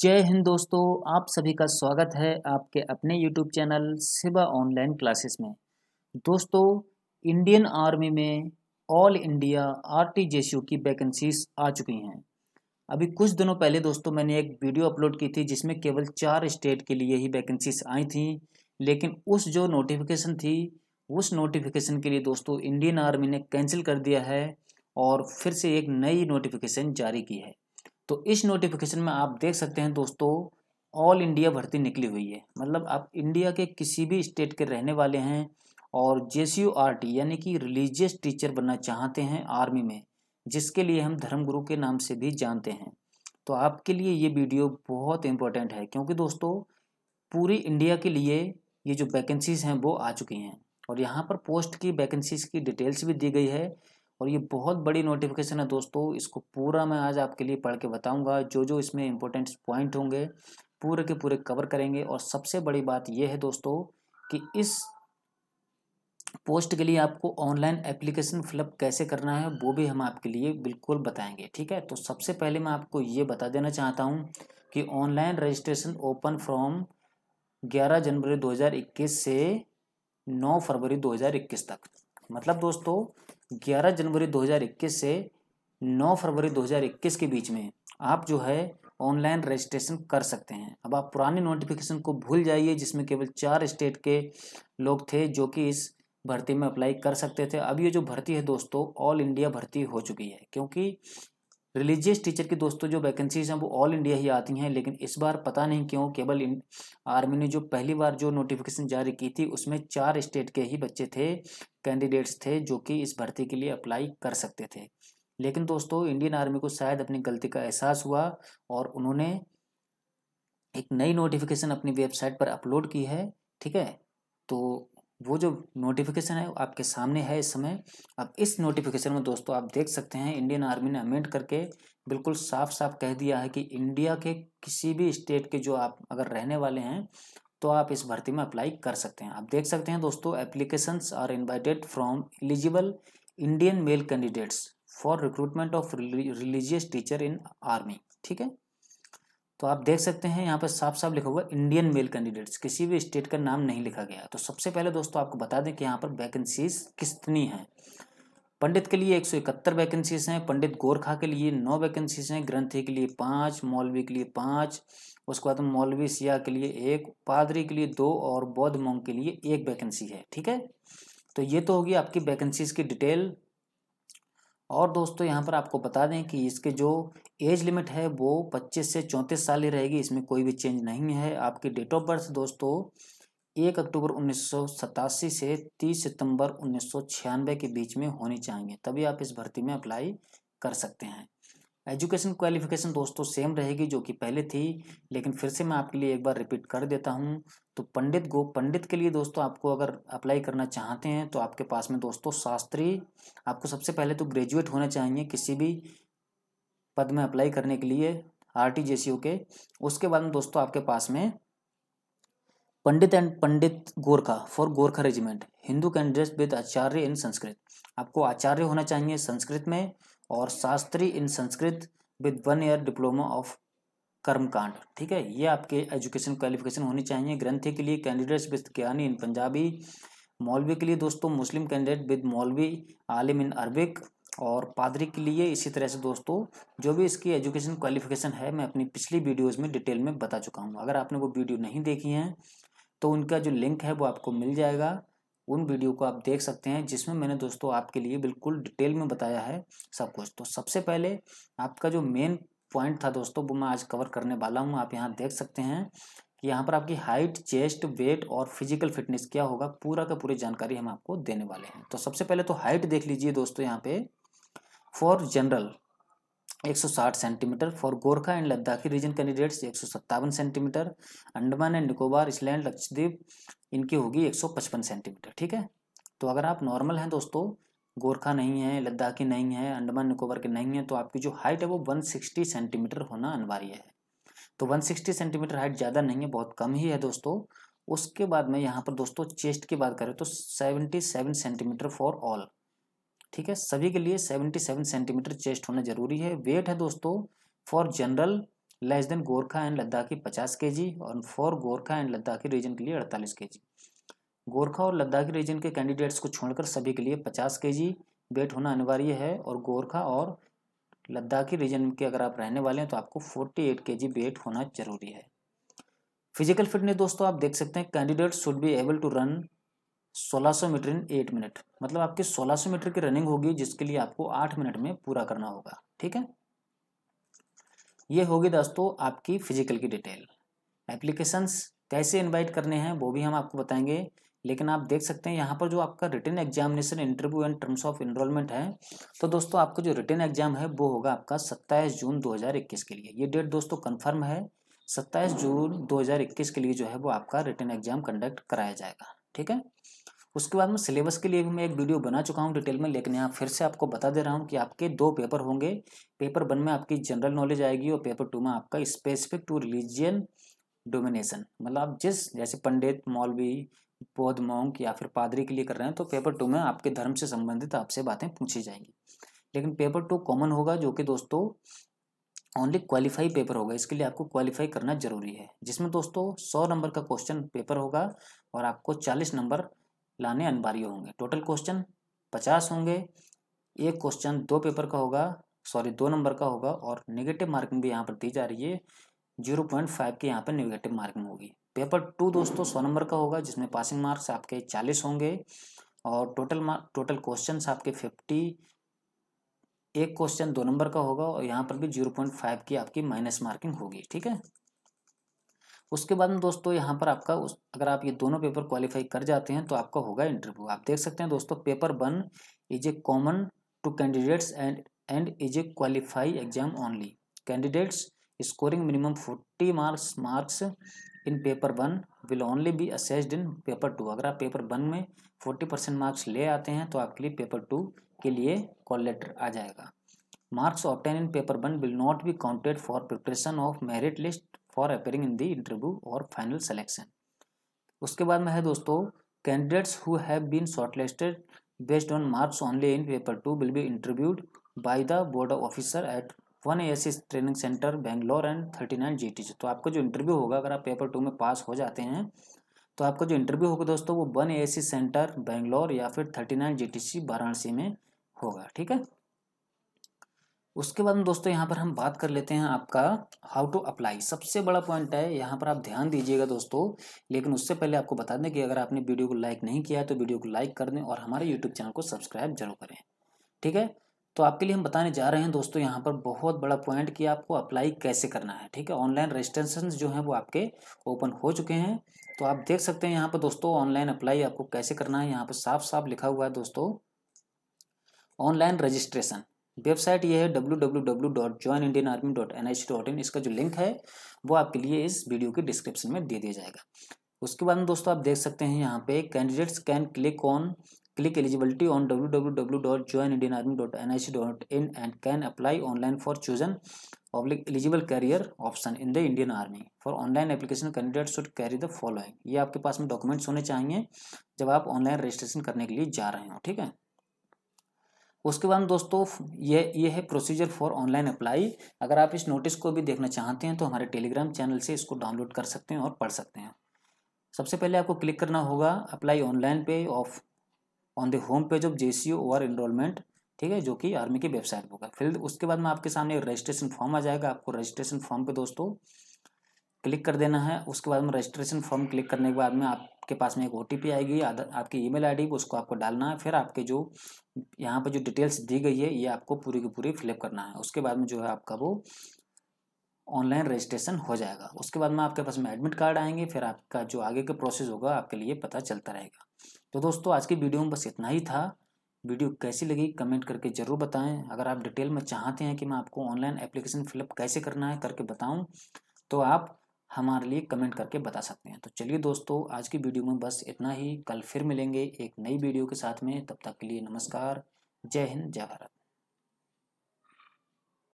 जय हिंद दोस्तों आप सभी का स्वागत है आपके अपने YouTube channel Siva online classes में दोस्तों इंडियन आर्मी में ऑल इंडिया आर टी की वैकेंसीज आ चुकी हैं अभी कुछ दिनों पहले दोस्तों मैंने एक वीडियो अपलोड की थी जिसमें केवल चार स्टेट के लिए ही वैकेंसीज आई थी लेकिन उस जो नोटिफिकेशन थी उस नोटिफिकेशन के लिए दोस्तों इंडियन आर्मी ने कैंसिल कर दिया है और फिर से एक नई नोटिफिकेशन जारी की है तो इस नोटिफिकेशन में आप देख सकते हैं दोस्तों ऑल इंडिया भर्ती निकली हुई है मतलब आप इंडिया के किसी भी स्टेट के रहने वाले हैं और जे यानी कि रिलीजियस टीचर बनना चाहते हैं आर्मी में जिसके लिए हम धर्मगुरु के नाम से भी जानते हैं तो आपके लिए ये वीडियो बहुत इम्पोर्टेंट है क्योंकि दोस्तों पूरी इंडिया के लिए ये जो वैकेंसीज़ हैं वो आ चुकी हैं और यहाँ पर पोस्ट की वैकेंसीज़ की डिटेल्स भी दी गई है और ये बहुत बड़ी नोटिफिकेशन है दोस्तों इसको पूरा मैं आज आपके लिए पढ़ के बताऊंगा जो जो इसमें इम्पोर्टेंट पॉइंट होंगे पूरे के पूरे कवर करेंगे और सबसे बड़ी बात यह है दोस्तों कि इस पोस्ट के लिए आपको ऑनलाइन एप्लीकेशन फिलअप कैसे करना है वो भी हम आपके लिए बिल्कुल बताएंगे ठीक है तो सबसे पहले मैं आपको ये बता देना चाहता हूँ कि online registration open from 11 January 2021 से 9 फरवरी 2021 तक मतलब दोस्तों 11 जनवरी 2021 से 9 फरवरी 2021 के बीच में आप जो है ऑनलाइन रजिस्ट्रेशन कर सकते हैं अब आप पुराने नोटिफिकेशन को भूल जाइए जिसमें केवल चार स्टेट के लोग थे जो कि इस भर्ती में अप्लाई कर सकते थे अब ये जो भर्ती है दोस्तों ऑल इंडिया भर्ती हो चुकी है क्योंकि रिलीजियस टीचर की दोस्तों जो वैकेंसीज हैं वो ऑल इंडिया ही आती हैं लेकिन इस बार पता नहीं क्यों केवल आर्मी ने जो पहली बार जो नोटिफिकेशन जारी की थी उसमें चार स्टेट के ही बच्चे थे कैंडिडेट्स थे जो कि इस भर्ती के लिए अप्लाई कर सकते थे लेकिन दोस्तों इंडियन आर्मी को शायद अपनी गलती का एहसास हुआ और उन्होंने एक नई नोटिफिकेशन अपनी वेबसाइट पर अपलोड की है ठीक है तो वो जो नोटिफिकेशन है आपके सामने है इस समय अब इस नोटिफिकेशन में दोस्तों आप देख सकते हैं इंडियन आर्मी ने अमेंड करके बिल्कुल साफ साफ कह दिया है कि इंडिया के किसी भी स्टेट के जो आप अगर रहने वाले हैं तो आप इस भर्ती में अप्लाई कर सकते हैं आप देख सकते हैं दोस्तों application are invited from eligible Indian male candidates for recruitment of religious teacher in army ठीक है तो आप देख सकते हैं यहाँ पर साफ साफ लिखा हुआ इंडियन मेल कैंडिडेट्स किसी भी स्टेट का नाम नहीं लिखा गया तो सबसे पहले दोस्तों आपको बता दें कि यहाँ पर वैकेंसीज कितनी हैं पंडित के लिए एक सौ इकहत्तर वैकेंसीज हैं पंडित गोरखा के लिए नौ वैकेंसीज हैं ग्रंथी के लिए पाँच मौलवी के लिए पाँच उसके बाद मौलवी सिया के लिए एक पादरी के लिए दो और बौद्ध मोंग के लिए एक वैकेंसी है ठीक है तो ये तो होगी आपकी वैकेंसीज की डिटेल और दोस्तों यहाँ पर आपको बता दें कि इसके जो एज लिमिट है वो 25 से 34 साल ही रहेगी इसमें कोई भी चेंज नहीं है आपकी डेट ऑफ बर्थ दोस्तों एक अक्टूबर उन्नीस से 30 सितंबर उन्नीस के बीच में होनी चाहिए तभी आप इस भर्ती में अप्लाई कर सकते हैं एजुकेशन क्वालिफिकेशन दोस्तों सेम रहेगी जो कि पहले थी लेकिन फिर से मैं आपके लिए एक बार रिपीट कर देता हूँ तो पंडित गो पंडित के लिए दोस्तों आपको अगर अप्लाई करना चाहते हैं तो आपके पास में दोस्तों शास्त्री आपको सबसे पहले तो ग्रेजुएट होना चाहिए किसी भी पद में अप्लाई करने के लिए आर टी के उसके बाद में दोस्तों आपके पास में Pandit and Pandit Gorkha for Gorkha regiment Hindu candidate with Acharya in Sanskrit आपको आचार्य होना चाहिए संस्कृत में और Shastri in Sanskrit with one year diploma of karmakand ठीक है ये आपके एजुकेशन क्वालिफिकेशन होनी चाहिए ग्रंथी के लिए कैंडिडेट्स विद ज्ञानी इन पंजाबी मौलवी के लिए दोस्तों मुस्लिम कैंडिडेट विद मौलवी आलिम इन अरबिक और पादरी के लिए इसी तरह से दोस्तों जो भी इसकी एजुकेशन क्वालिफिकेशन है मैं अपनी पिछली वीडियोज़ में डिटेल में बता चुका हूँ अगर आपने वो वीडियो नहीं देखी हैं तो उनका जो लिंक है वो आपको मिल जाएगा उन वीडियो को आप देख सकते हैं जिसमें मैंने दोस्तों आपके लिए बिल्कुल डिटेल में बताया है सब कुछ तो सबसे पहले आपका जो मेन पॉइंट था दोस्तों वो मैं आज कवर करने वाला हूँ आप यहाँ देख सकते हैं कि यहाँ पर आपकी हाइट चेस्ट वेट और फिजिकल फिटनेस क्या होगा पूरा का पूरी जानकारी हम आपको देने वाले हैं तो सबसे पहले तो हाइट देख लीजिए दोस्तों यहाँ पे for general 160 centimetre for Gorkha and Ladakhi region candidates एक centimetre Andaman and Nicobar island Lakshadweep इनकी होगी एक सेंटीमीटर ठीक है तो अगर आप नॉर्मल हैं दोस्तों गोरखा नहीं है लद्दाखी नहीं है अंडमान निकोबार के नहीं है तो आपकी जो हाइट है वो 160 सेंटीमीटर होना अनिवार्य है तो 160 सेंटीमीटर हाइट ज़्यादा नहीं है बहुत कम ही है दोस्तों उसके बाद में यहाँ पर दोस्तों चेस्ट की बात करें तो 77 सेंटीमीटर फॉर ऑल ठीक है सभी के लिए 77 सेंटीमीटर चेस्ट होना जरूरी है वेट है दोस्तों for general less than Gorkha and Ladakhi पचास के और for Gorkha and Ladakhi region के लिए अड़तालीस के गोरखा और लद्दाखी रीजन के कैंडिडेट्स को छोड़कर सभी के लिए पचास के जी वेट होना अनिवार्य है और गोरखा और लद्दाखी रीजन के अगर आप रहने वाले हैं तो आपको फोर्टी एट के जी वेट होना जरूरी है फिजिकल फिटनेस दोस्तों आप देख सकते हैं candidate should be able to run 1600 metre in eight minute मतलब आपकी 1600 मीटर की रनिंग होगी जिसके लिए आपको आठ मिनट में पूरा करना होगा ठीक है ये होगी दोस्तों आपकी फिजिकल की डिटेल एप्लीकेशंस कैसे इनवाइट करने हैं वो भी हम आपको बताएंगे लेकिन आप देख सकते हैं यहाँ पर जो आपका written examination interview and terms of enrolment है तो दोस्तों आपका जो रिटर्न एग्जाम है वो होगा आपका सत्ताईस जून 2021 के लिए ये डेट दोस्तों कन्फर्म है सत्ताईस जून 2021 के लिए जो है वो आपका रिटर्न एग्जाम कंडक्ट कराया जाएगा ठीक है उसके बाद में सिलेबस के लिए भी मैं एक वीडियो बना चुका हूँ डिटेल में लेकिन यहाँ फिर से आपको बता दे रहा हूँ कि आपके दो पेपर होंगे पेपर वन में आपकी जनरल नॉलेज आएगी और पेपर टू में आपका स्पेसिफिक टू रिलीजियन डोमिनेशन मतलब आप जिस जैसे पंडित मौलवी बौद्ध मॉन्क या फिर पादरी के लिए कर रहे हैं तो पेपर टू में आपके धर्म से संबंधित आपसे बातें पूछी जाएंगी लेकिन पेपर टू कॉमन होगा जो कि दोस्तों ओनली क्वालिफाई पेपर होगा इसके लिए आपको क्वालिफाई करना जरूरी है जिसमें दोस्तों सौ नंबर का क्वेश्चन पेपर होगा और आपको चालीस नंबर लाने अनिवार्य होंगे टोटल क्वेश्चन पचास होंगे एक क्वेश्चन दो पेपर का होगा सॉरी दो नंबर का होगा और नेगेटिव मार्किंग भी यहाँ पर दी जा रही है जीरो पॉइंट फाइव की यहाँ पर नेगेटिव मार्किंग होगी पेपर टू दोस्तों सौ नंबर का होगा जिसमें पासिंग मार्क्स आपके चालीस होंगे और टोटल मार्क टोटल क्वेश्चन आपके फिफ्टी एक क्वेश्चन दो नंबर का होगा और यहाँ पर भी जीरो पॉइंट फाइव की आपकी माइनस मार्किंग होगी ठीक है उसके बाद में दोस्तों यहाँ पर आपका उस अगर आप ये दोनों पेपर क्वालिफाई कर जाते हैं तो आपका होगा इंटरव्यू आप देख सकते हैं दोस्तों paper one is a common to candidates and and is a qualify exam only candidates scoring minimum forty marks marks in paper one will only be assessed in paper two अगर आप paper one में forty percent marks ले आते हैं तो आपके लिए paper two के लिए कॉल लेटर आ जाएगा marks obtained in paper one will not be counted for preparation of merit list for appearing in the interview और फाइनल सेलेक्शन उसके बाद में है दोस्तों candidates who have been shortlisted based on marks only in paper two will be interviewed by the board officer at one S training centre Bangalore and thirty nine G T तो आपका जो interview होगा अगर आप पेपर टू में पास हो जाते हैं तो आपका जो इंटरव्यू होगा दोस्तों वो वन ए सेंटर बेंगलोर या फिर थर्टी नाइन जी वाराणसी में होगा ठीक है उसके बाद दोस्तों यहाँ पर हम बात कर लेते हैं आपका हाउ टू अप्लाई सबसे बड़ा पॉइंट है यहाँ पर आप ध्यान दीजिएगा दोस्तों लेकिन उससे पहले आपको बता दें कि अगर आपने वीडियो को लाइक नहीं किया है तो वीडियो को लाइक कर दें और हमारे यूट्यूब चैनल को सब्सक्राइब जरूर करें ठीक है तो आपके लिए हम बताने जा रहे हैं दोस्तों यहाँ पर बहुत बड़ा पॉइंट कि आपको अप्लाई कैसे करना है ठीक है ऑनलाइन रजिस्ट्रेशन जो हैं वो आपके ओपन हो चुके हैं तो आप देख सकते हैं यहाँ पर दोस्तों ऑनलाइन अप्लाई आपको कैसे करना है यहाँ पर साफ साफ लिखा हुआ है दोस्तों ऑनलाइन रजिस्ट्रेशन वेबसाइट ये है W W W dot join Indian army dot N H dot in इसका जो लिंक है वो आपके लिए इस वीडियो के डिस्क्रिप्शन में दे दिया जाएगा उसके बाद में दोस्तों आप देख सकते हैं यहाँ पे candidates can click on click eligibility on www.joinindianarmy.nic.in and can apply online for chosen eligible career option in the Indian Army. For online application, candidates should carry the following. ये आपके पास में डॉक्यूमेंट्स होने चाहिए जब आप ऑनलाइन रजिस्ट्रेशन करने के लिए जा रहे हो ठीक है उसके बाद दोस्तों ये ये है प्रोसीजर फॉर ऑनलाइन अप्लाई अगर आप इस नोटिस को भी देखना चाहते हैं तो हमारे टेलीग्राम चैनल से इसको डाउनलोड कर सकते हैं और पढ़ सकते हैं सबसे पहले आपको क्लिक करना होगा अप्लाई ऑनलाइन पे of on the home page of J C O enrolment ठीक है जो कि आर्मी की वेबसाइट पर होगा फिर उसके बाद में आपके सामने रजिस्ट्रेशन फॉर्म आ जाएगा आपको रजिस्ट्रेशन फॉर्म पे दोस्तों क्लिक कर देना है उसके बाद में रजिस्ट्रेशन फॉर्म क्लिक करने के बाद में आपके पास में एक ओ आएगी आपकी आई डी उसको आपको डालना है फिर आपके जो यहाँ पर जो डिटेल्स दी गई है ये आपको पूरी की पूरी फिलअप करना है उसके बाद में जो है आपका वो ऑनलाइन रजिस्ट्रेशन हो जाएगा उसके बाद में आपके पास में एडमिट कार्ड आएंगे फिर आपका जो आगे का प्रोसेस होगा आपके लिए पता चलता रहेगा तो दोस्तों आज की वीडियो में बस इतना ही था वीडियो कैसी लगी कमेंट करके ज़रूर बताएं अगर आप डिटेल में चाहते हैं कि मैं आपको ऑनलाइन एप्लीकेशन फिलअप कैसे करना है करके बताऊं तो आप हमारे लिए कमेंट करके बता सकते हैं तो चलिए दोस्तों आज की वीडियो में बस इतना ही कल फिर मिलेंगे एक नई वीडियो के साथ में तब तक के लिए नमस्कार जय हिंद जय भारत